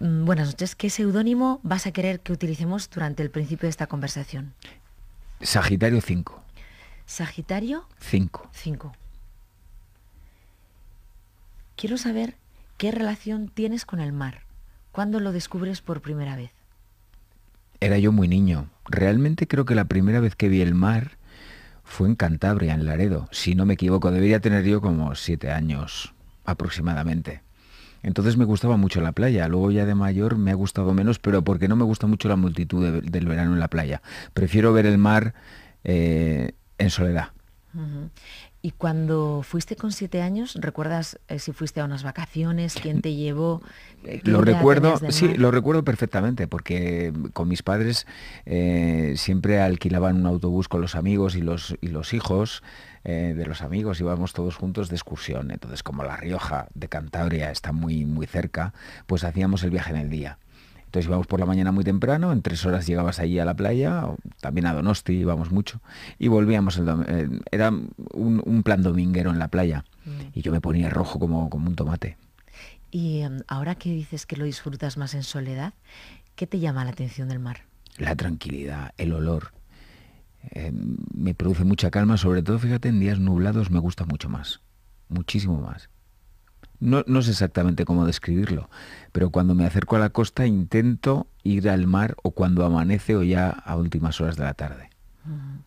Mm, buenas noches, ¿qué seudónimo vas a querer que utilicemos durante el principio de esta conversación? Sagitario 5. Sagitario 5. Quiero saber qué relación tienes con el mar. ¿Cuándo lo descubres por primera vez? Era yo muy niño. Realmente creo que la primera vez que vi el mar fue en Cantabria, en Laredo. Si no me equivoco, debería tener yo como siete años aproximadamente. Entonces me gustaba mucho la playa. Luego ya de mayor me ha gustado menos, pero porque no me gusta mucho la multitud del verano en la playa. Prefiero ver el mar eh, en soledad. ¿Y cuando fuiste con siete años, recuerdas eh, si fuiste a unas vacaciones, quién te llevó? lo recuerdo, sí, lo recuerdo perfectamente, porque con mis padres eh, siempre alquilaban un autobús con los amigos y los hijos eh, de los amigos, íbamos todos juntos de excursión. Entonces, como La Rioja de Cantabria está muy, muy cerca, pues hacíamos el viaje en el día. Entonces íbamos por la mañana muy temprano, en tres horas llegabas allí a la playa, también a Donosti íbamos mucho, y volvíamos. Eh, era un, plan dominguero en la playa, mm. y yo me ponía rojo como, como un tomate. Y em, ahora que dices que lo disfrutas más en soledad, ¿qué te llama la atención del mar? La tranquilidad, el olor, eh, me produce mucha calma, sobre todo, fíjate, en días nublados me gusta mucho más, muchísimo más. No, no, sé exactamente cómo describirlo, pero cuando me acerco a la costa intento ir al mar o cuando amanece o ya a últimas horas de la tarde. Mm.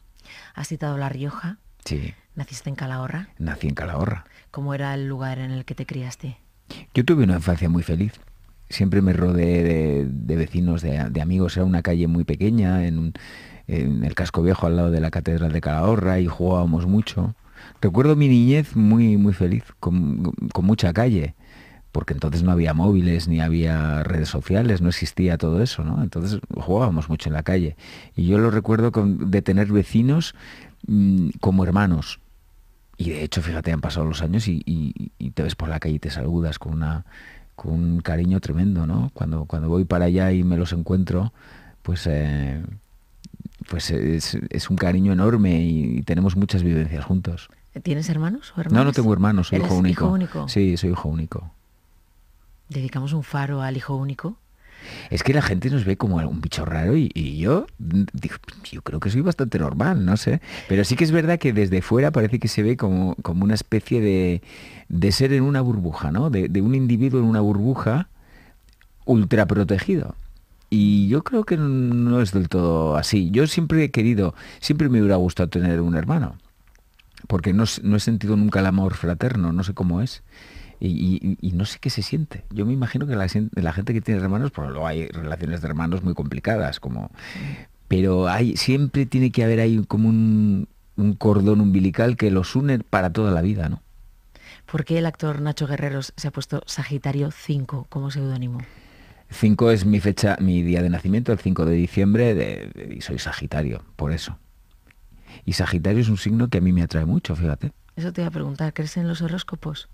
¿Has citado La Rioja? Sí. ¿Naciste en Calahorra? Nací en Calahorra. ¿Cómo era el lugar en el que te criaste? Yo tuve una infancia muy feliz siempre me rodeé de, vecinos, de, amigos. Era una calle muy pequeña, en, el casco viejo al lado de la Catedral de Calahorra y jugábamos mucho. Recuerdo mi niñez muy, muy feliz, con, mucha calle, porque entonces no había móviles, ni había redes sociales, no existía todo eso, ¿no? Entonces jugábamos mucho en la calle. Y yo lo recuerdo de tener vecinos mm, como hermanos. Y de hecho, fíjate, han pasado los años y, y te ves por la calle y te saludas con una con un cariño tremendo, ¿no? Cuando, cuando voy para allá y me los encuentro, pues, eh, pues es, un cariño enorme y tenemos muchas vivencias juntos. ¿Tienes hermanos o No, no tengo hermanos, soy único. hijo único. Sí, soy hijo único. ¿Dedicamos un faro al hijo único? es que la gente nos ve como un bicho raro y, yo, yo creo que soy bastante normal, no sé. Pero sí que es verdad que desde fuera parece que se ve como, como una especie de, de ser en una burbuja, ¿no? De, un individuo en una burbuja ultra protegido. Y yo creo que no es del todo así. Yo siempre he querido, siempre me hubiera gustado tener un hermano, porque no, no he sentido nunca el amor fraterno, no sé cómo es. Y, no sé qué se siente. Yo me imagino que la, gente que tiene hermanos, pues luego hay relaciones de hermanos muy complicadas, como, pero hay, siempre tiene que haber ahí como un, cordón umbilical que los une para toda la vida, ¿no? ¿Por qué el actor Nacho Guerreros se ha puesto Sagitario 5 como seudónimo? 5 es mi fecha, mi día de nacimiento, el 5 de diciembre, y soy Sagitario, por eso. Y Sagitario es un signo que a mí me atrae mucho, fíjate. Eso te iba a preguntar, ¿crees en los horóscopos?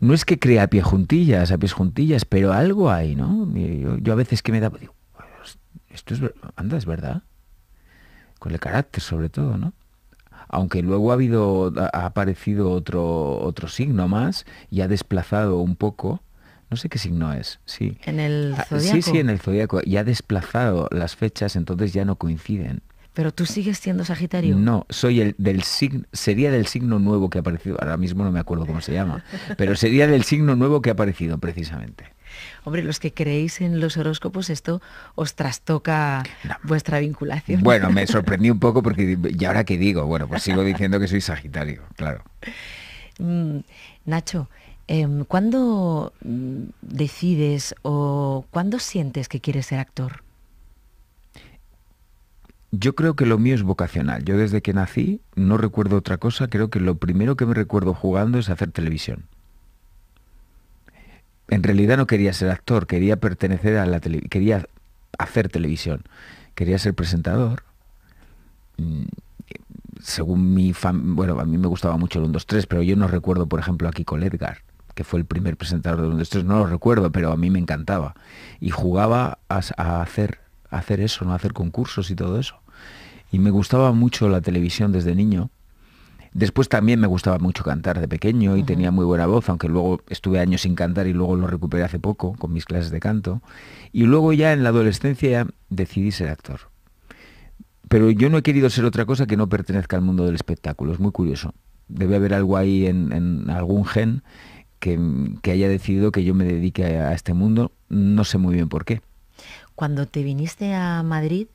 no es que crea a pie juntillas, a pies juntillas, pero algo hay, ¿no? Yo, a veces que me da, pues, esto es, anda, es verdad. Con el carácter sobre todo, ¿no? Aunque luego ha habido, ha aparecido otro, otro signo más y ha desplazado un poco, no sé qué signo es, sí. En el ah, zodiaco. Sí, sí, en el zodiaco. Y ha desplazado las fechas, entonces ya no coinciden. Pero tú sigues siendo Sagitario. No, soy el del signo, sería del signo nuevo que ha aparecido. Ahora mismo no me acuerdo cómo se llama, pero sería del signo nuevo que ha aparecido precisamente. Hombre, los que creéis en los horóscopos, esto os trastoca vuestra vinculación. Bueno, me sorprendí un poco porque, ¿y ahora qué digo? Bueno, pues sigo diciendo que soy Sagitario, claro. Mm, Nacho, em, ¿cuándo mm, decides o cuándo sientes que quieres ser actor? Yo creo que lo mío es vocacional. Yo desde que nací no recuerdo otra cosa. Creo que lo primero que me recuerdo jugando es hacer televisión. En realidad no quería ser actor, quería pertenecer a la tele, quería hacer televisión, quería ser presentador. Mm, según mi fam bueno, a mí me gustaba mucho el 1 2 3, pero yo no recuerdo, por ejemplo, aquí con Edgar, que fue el primer presentador del 1 2 3, no lo recuerdo, pero a mí me encantaba y jugaba a, hacer hacer eso, no a hacer concursos y todo eso y me gustaba mucho la televisión desde niño. Después también me gustaba mucho cantar de pequeño y tenía muy buena voz, aunque luego estuve años sin cantar y luego lo recuperé hace poco con mis clases de canto. Y luego ya en la adolescencia decidí ser actor. Pero yo no he querido ser otra cosa que no pertenezca al mundo del espectáculo, es muy curioso. Debe haber algo ahí en, algún gen que, haya decidido que yo me dedique a este mundo, no sé muy bien por qué. Cuando te viniste a Madrid,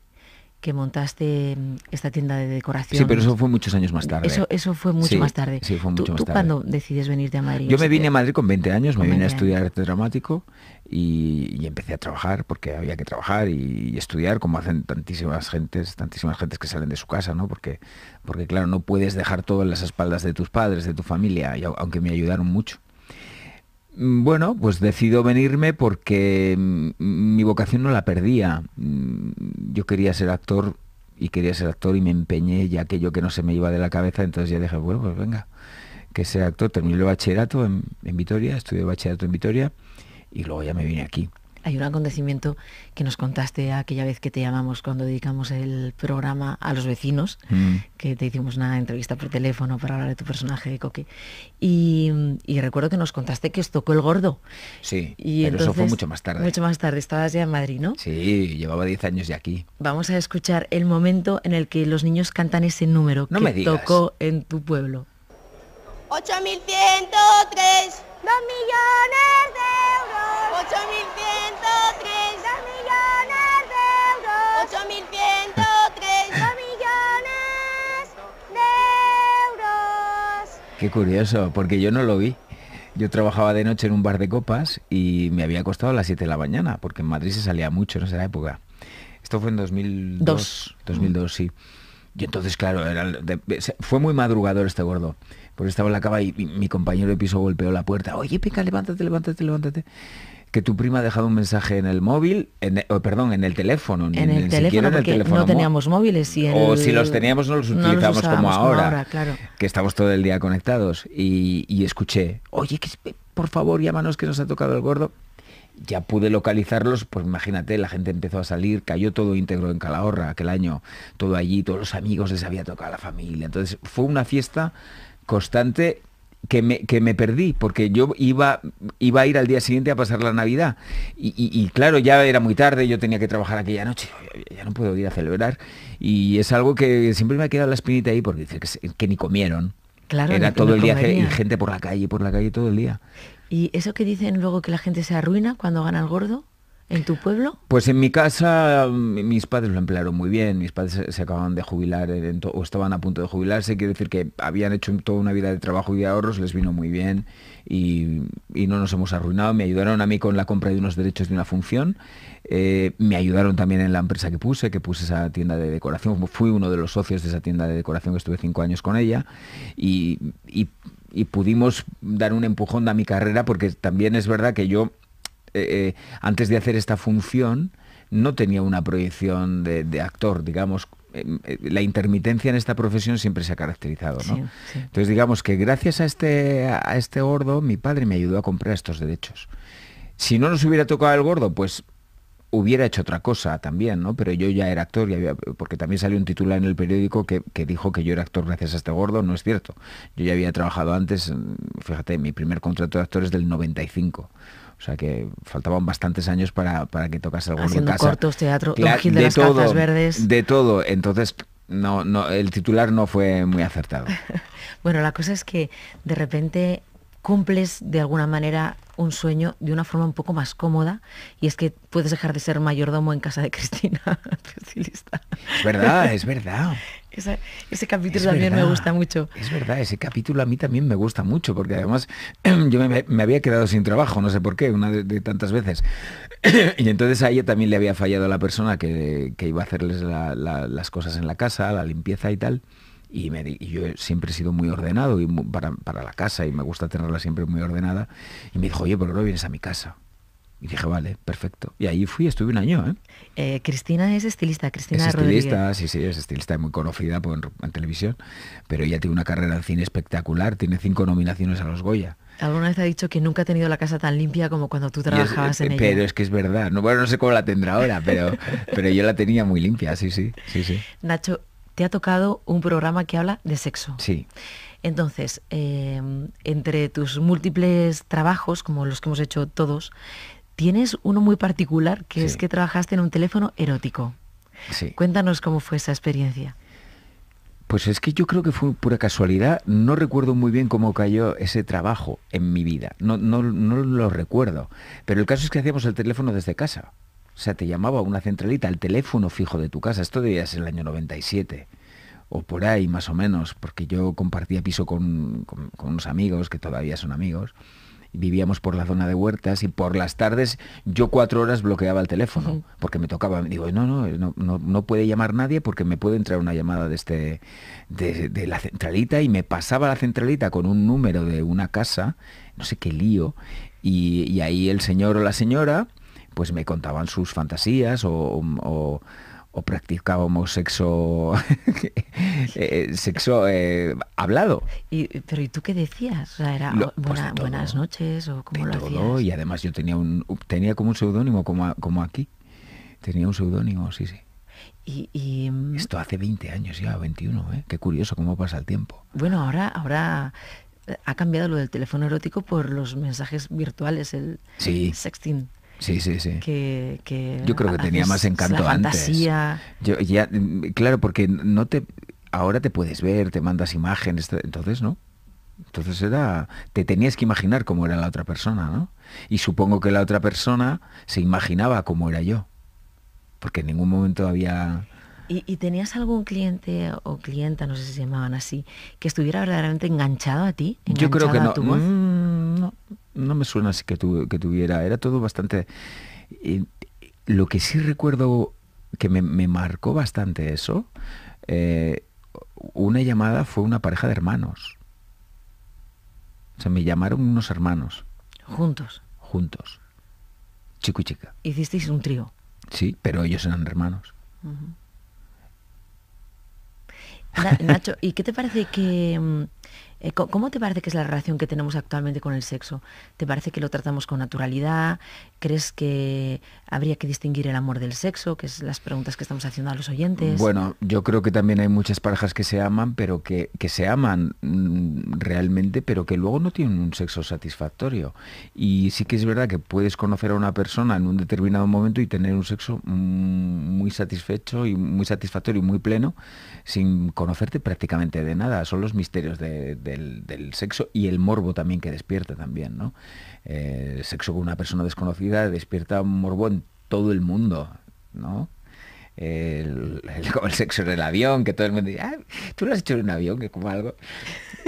que montaste mm, esta tienda de decoración. Sí, pero eso fue muchos años más tarde. Eso, eso fue mucho más tarde. Sí, más cuándo decides venir a Madrid? Yo me vine a Madrid con 20 años, me vine a estudiar arte dramático y, empecé a trabajar porque había que trabajar y, estudiar como hacen tantísimas gentes, tantísimas gentes que salen de su casa, ¿no? Porque, porque claro, no puedes dejar todo en las espaldas de tus padres, de tu familia, y, aunque me ayudaron mucho Mm, bueno, pues decido venirme porque mm, mm, mi vocación no la perdía. Yo quería ser actor y quería ser actor y me empeñé y aquello que no se me iba de la cabeza, entonces ya dije, bueno, pues venga, que sea actor. Terminé el bachillerato en, en Vitoria, estudié el bachillerato en Vitoria y luego ya me vine aquí hay un acontecimiento que nos contaste aquella vez que te llamamos cuando dedicamos el programa a los vecinos, mm. que te hicimos una entrevista por teléfono para hablar de tu personaje de Coque. Y, recuerdo que nos contaste que os tocó el gordo. Sí, y pero eso fue mucho más tarde. Mucho más tarde, estabas ya en Madrid, ¿no? Sí, llevaba 10 años de aquí. Vamos a escuchar el momento en el que los niños cantan ese número que me tocó en tu pueblo. 8.103 2 millones de euros. 8.100 Qué curioso, porque yo no lo vi. Yo trabajaba de noche en un bar de copas y me había costado a las 7 de la mañana, porque en Madrid se salía mucho en esa época. Esto fue en 2002. 2002, sí. Y entonces, claro, fue muy madrugador este gordo porque estaba en la cama y, mi compañero de piso golpeó la puerta. Oye, Pica, levántate, levántate, levántate que tu prima ha dejado un mensaje en el móvil, en, e, oh, perdón, en el teléfono, en, el, teléfono, en el teléfono. No teníamos móviles o si los teníamos no los utilizábamos como ahora, que estamos todo el día conectados. Y, escuché, oye, que, eh, por favor llámanos que nos ha tocado el gordo. Ya pude localizarlos, pues imagínate, la gente empezó a salir, cayó todo íntegro en Calahorra aquel año, todo allí, todos los amigos les había tocado a la familia. Entonces fue una fiesta constante que me, que me, perdí, porque yo iba, iba a ir al día siguiente a pasar la Navidad. Y, claro, ya era muy tarde, yo tenía que trabajar aquella noche, ya, no puedo ir a celebrar. Y es algo que siempre me ha quedado la espinita ahí, porque dice que, ni comieron. Claro, era todo el día y gente por la calle, por la calle todo el día. ¿Y eso que dicen luego que la gente se arruina cuando gana el gordo? ¿En tu pueblo? Pues en mi casa mm, mis padres lo emplearon muy bien, mis padres se, acababan de jubilar eh, o estaban a punto de jubilarse, quiere decir que habían hecho toda una vida de trabajo y de ahorros, les vino muy bien y, no nos hemos arruinado, me ayudaron a mí con la compra de unos derechos de una función, eh, me ayudaron también en la empresa que puse, que puse esa tienda de decoración, fui uno de los socios de esa tienda de decoración que estuve cinco años con ella y pudimos dar un empujón a mi carrera porque también es verdad que yo eh, eh, antes de hacer esta función, no tenía una proyección de, actor, digamos, em, eh, la intermitencia en esta profesión siempre se ha caracterizado. ¿no? Entonces, digamos que gracias a este, a este gordo, mi padre me ayudó a comprar estos derechos. Si no nos hubiera tocado el gordo, pues hubiera hecho otra cosa también, ¿no? Pero yo ya era actor, y había, porque también salió un titular en el periódico que, que, dijo que yo era actor gracias a este gordo, no es cierto. Yo ya había trabajado antes, mm, fíjate, mi primer contrato de actor es del 95. O sea que faltaban bastantes años para, que tocase algo en casa. cortos, teatro, claro, de, de las todo, verdes. De todo. Entonces, no, no, el titular no fue muy acertado. bueno, la cosa es que de repente cumples de alguna manera un sueño de una forma un poco más cómoda y es que puedes dejar de ser mayordomo en casa de Cristina. es verdad, es verdad. ese capítulo también me gusta mucho. Es verdad, ese capítulo a mí también me gusta mucho, porque además yo me, había quedado sin trabajo, no sé por qué, una de, tantas veces. Y entonces a ella también le había fallado a la persona que, iba a hacerles las cosas en la casa, la limpieza y tal. Y, me, yo siempre he sido muy ordenado y para, la casa y me gusta tenerla siempre muy ordenada. Y me dijo, oye, pero ahora vienes a mi casa. Y dije, vale, perfecto. Y ahí fui, estuve un año. ¿eh? Eh, Cristina es estilista, Cristina Es estilista, sí, sí, es estilista muy conocida por, en, televisión, pero ella tiene una carrera en cine espectacular, tiene cinco nominaciones a los Goya. Alguna vez ha dicho que nunca ha tenido la casa tan limpia como cuando tú trabajabas eh, en ella. Pero es que es verdad. No, bueno, no sé cómo la tendrá ahora, pero, pero yo la tenía muy limpia, sí, sí, sí, sí. Nacho, te ha tocado un programa que habla de sexo. Sí. Entonces, em, entre tus múltiples trabajos, como los que hemos hecho todos, tienes uno muy particular, que es que trabajaste en un teléfono erótico. Sí. Cuéntanos cómo fue esa experiencia. Pues es que yo creo que fue pura casualidad. No recuerdo muy bien cómo cayó ese trabajo en mi vida. No, no, no lo recuerdo. Pero el caso es que hacíamos el teléfono desde casa. O sea, te llamaba una centralita al teléfono fijo de tu casa. Esto debía ser el año 97 o por ahí más o menos, porque yo compartía piso con, unos amigos que todavía son amigos. vivíamos por la zona de huertas y por las tardes yo cuatro horas bloqueaba el teléfono porque me tocaba digo no, no no puede llamar nadie porque me puede entrar una llamada de este de, la centralita y me pasaba la centralita con un número de una casa no sé qué lío y ahí el señor o la señora pues me contaban sus fantasías o, o, practicábamos sexo eh, sexo eh, hablado. ¿Y, pero ¿y tú qué decías? era oh, pues buenas noches o cómo de todo, Y además yo tenía un tenía como un seudónimo como, como aquí. Tenía un seudónimo, sí, sí. Y, mm, Esto hace 20 años ya, 21, ¿eh? Qué curioso cómo pasa el tiempo. Bueno, ahora, ahora eh, ha cambiado lo del teléfono erótico por los mensajes virtuales, el sexting. Sí, sí, sí. Yo creo que tenía más encanto antes. Yo, ya, claro, porque no te ahora te puedes ver, te mandas imágenes, entonces no. Entonces era te tenías que imaginar cómo era la otra persona, ¿no? Y supongo que la otra persona se imaginaba cómo era yo. Porque en ningún momento había ¿Y, tenías algún cliente o clienta, no sé si se llamaban así, que estuviera verdaderamente enganchado a ti? Yo creo que no no me suena así que, que tuviera, era todo bastante... lo que sí recuerdo que me, marcó bastante eso, eh, una llamada fue una pareja de hermanos. O sea, me llamaron unos hermanos. Juntos. Juntos. Chico y chica. Hicisteis un trío. Sí, pero ellos eran hermanos. Nacho, ¿y qué te parece que mm, eh, ¿Cómo te parece que es la relación que tenemos actualmente con el sexo? ¿Te parece que lo tratamos con naturalidad, ¿Crees que habría que distinguir el amor del sexo? Que es las preguntas que estamos haciendo a los oyentes. Bueno, yo creo que también hay muchas parejas que se aman, pero que, se aman mm, realmente, pero que luego no tienen un sexo satisfactorio. Y sí que es verdad que puedes conocer a una persona en un determinado momento y tener un sexo mm, muy satisfecho y muy satisfactorio y muy pleno sin conocerte prácticamente de nada. Son los misterios del, del, sexo y el morbo también que despierta también, ¿no? el eh, sexo con una persona desconocida despierta un morbo en todo el mundo, ¿no? El, sexo en el avión, que todo el mundo dice, ah, tú lo has hecho en un avión, que como algo.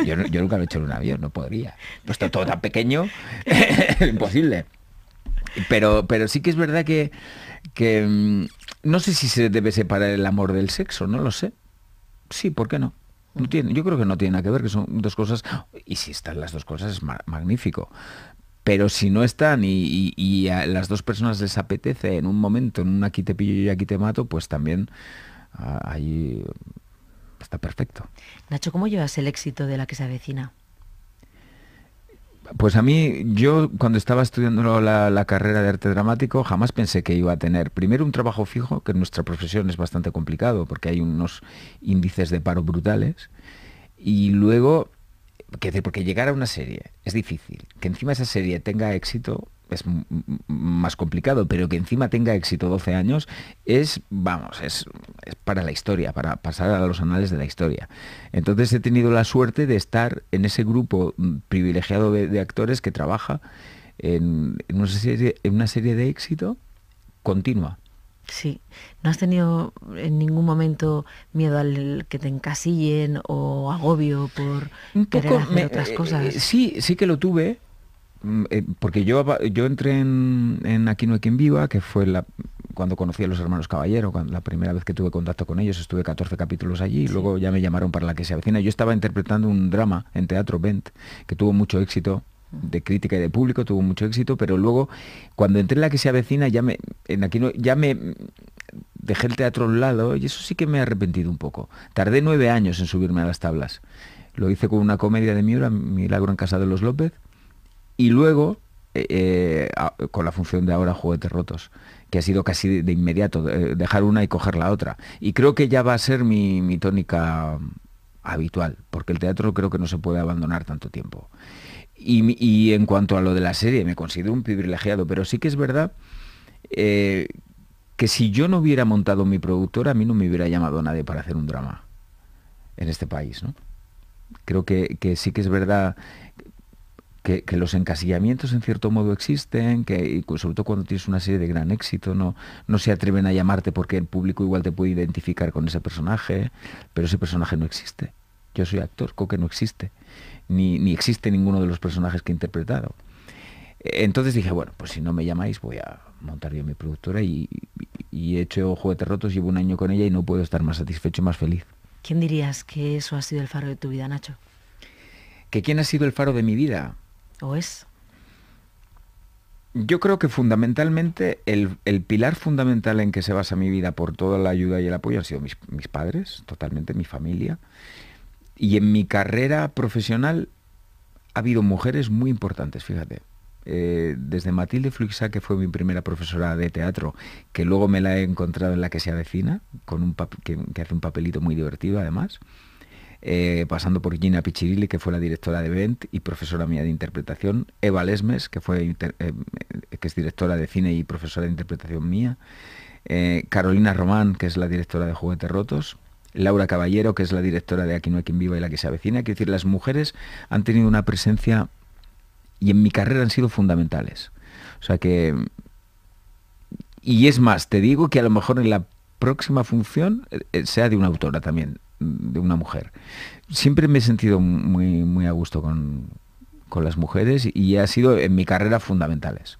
Yo, nunca lo he hecho en un avión, no podría. puesto está todo tan pequeño, imposible. Pero, pero sí que es verdad que, mm, no sé si se debe separar el amor del sexo, no lo sé. Sí, ¿por qué no? No tiene, yo creo que no tiene nada que ver, que son dos cosas, y si están las dos cosas es magnífico. Pero si no están y, a las dos personas les apetece en un momento, en un aquí te pillo y aquí te mato, pues también ah, ahí está perfecto. Nacho, ¿cómo llevas el éxito de la que se avecina? Pues a mí, yo cuando estaba estudiando la, la, carrera de arte dramático, jamás pensé que iba a tener, primero, un trabajo fijo, que en nuestra profesión es bastante complicado, porque hay unos índices de paro brutales, y luego que porque llegar a una serie es difícil, que encima esa serie tenga éxito es más complicado, pero que encima tenga éxito 12 años es, vamos, es, para la historia, para pasar a los anales de la historia. Entonces he tenido la suerte de estar en ese grupo mm, privilegiado de, actores que trabaja en, en una serie de éxito continua. Sí, ¿no has tenido en ningún momento miedo al que te encasillen o agobio por otras eh, cosas? Eh, sí, sí que lo tuve, mm, eh, porque yo, yo entré en, en, Aquí no hay quien viva, que fue la, cuando conocí a los hermanos Caballero, la primera vez que tuve contacto con ellos, estuve 14 capítulos allí, luego ya me llamaron para la que se avecina. Yo estaba interpretando un drama en Teatro Bent, que tuvo mucho éxito, de crítica y de público, tuvo mucho éxito, pero luego cuando entré en la que se avecina ya me, en aquí no, ya me dejé el teatro a un lado y eso sí que me he arrepentido un poco. Tardé nueve años en subirme a las tablas. Lo hice con una comedia de Miura, Milagro en Casa de los López, y luego eh, eh, con la función de ahora Juguetes Rotos, que ha sido casi de, inmediato, eh, dejar una y coger la otra. Y creo que ya va a ser mi, mi tónica habitual, porque el teatro creo que no se puede abandonar tanto tiempo. Y, en cuanto a lo de la serie, me considero un privilegiado, pero sí que es verdad eh, que si yo no hubiera montado mi productora, a mí no me hubiera llamado nadie para hacer un drama en este país, ¿no? Creo que, sí que es verdad que, los encasillamientos en cierto modo existen, que sobre todo cuando tienes una serie de gran éxito, no, no se atreven a llamarte porque el público igual te puede identificar con ese personaje, pero ese personaje no existe. Yo soy actor, Coque no existe, ni, existe ninguno de los personajes que he interpretado. Entonces dije, bueno, pues si no me llamáis voy a montar yo mi productora y, he hecho Juguetes Rotos, llevo un año con ella y no puedo estar más satisfecho y más feliz. ¿Quién dirías que eso ha sido el faro de tu vida, Nacho? ¿Que quién ha sido el faro de mi vida? ¿O es? Yo creo que fundamentalmente el, pilar fundamental en que se basa mi vida por toda la ayuda y el apoyo han sido mis, mis padres, totalmente mi familia. Y en mi carrera profesional ha habido mujeres muy importantes, fíjate. Eh, desde Matilde Fluxa, que fue mi primera profesora de teatro, que luego me la he encontrado en la que se avecina, con un que, hace un papelito muy divertido además, eh, pasando por Gina Piccirilli, que fue la directora de Bent y profesora mía de interpretación, Eva Lesmes, que, fue eh, que es directora de cine y profesora de interpretación mía, Carolina Román, que es la directora de Juguetes Rotos, Laura Caballero, que es la directora de Aquí no hay quien viva y la que se avecina. Quiero decir, las mujeres han tenido una presencia y en mi carrera han sido fundamentales. O sea que... Y es más, te digo que a lo mejor en la próxima función eh, eh, sea de una autora también, de una mujer. Siempre me he sentido muy, muy a gusto con, las mujeres y ha sido en mi carrera fundamentales.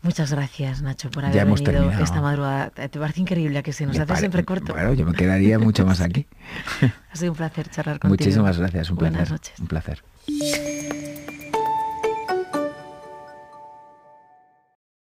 Muchas gracias, Nacho, por haber venido esta madrugada. Te parece increíble que se nos hace siempre corto. Bueno, yo me quedaría mucho más aquí. ha sido un placer charlar contigo. Muchísimas gracias, un placer. Buenas noches. Un placer.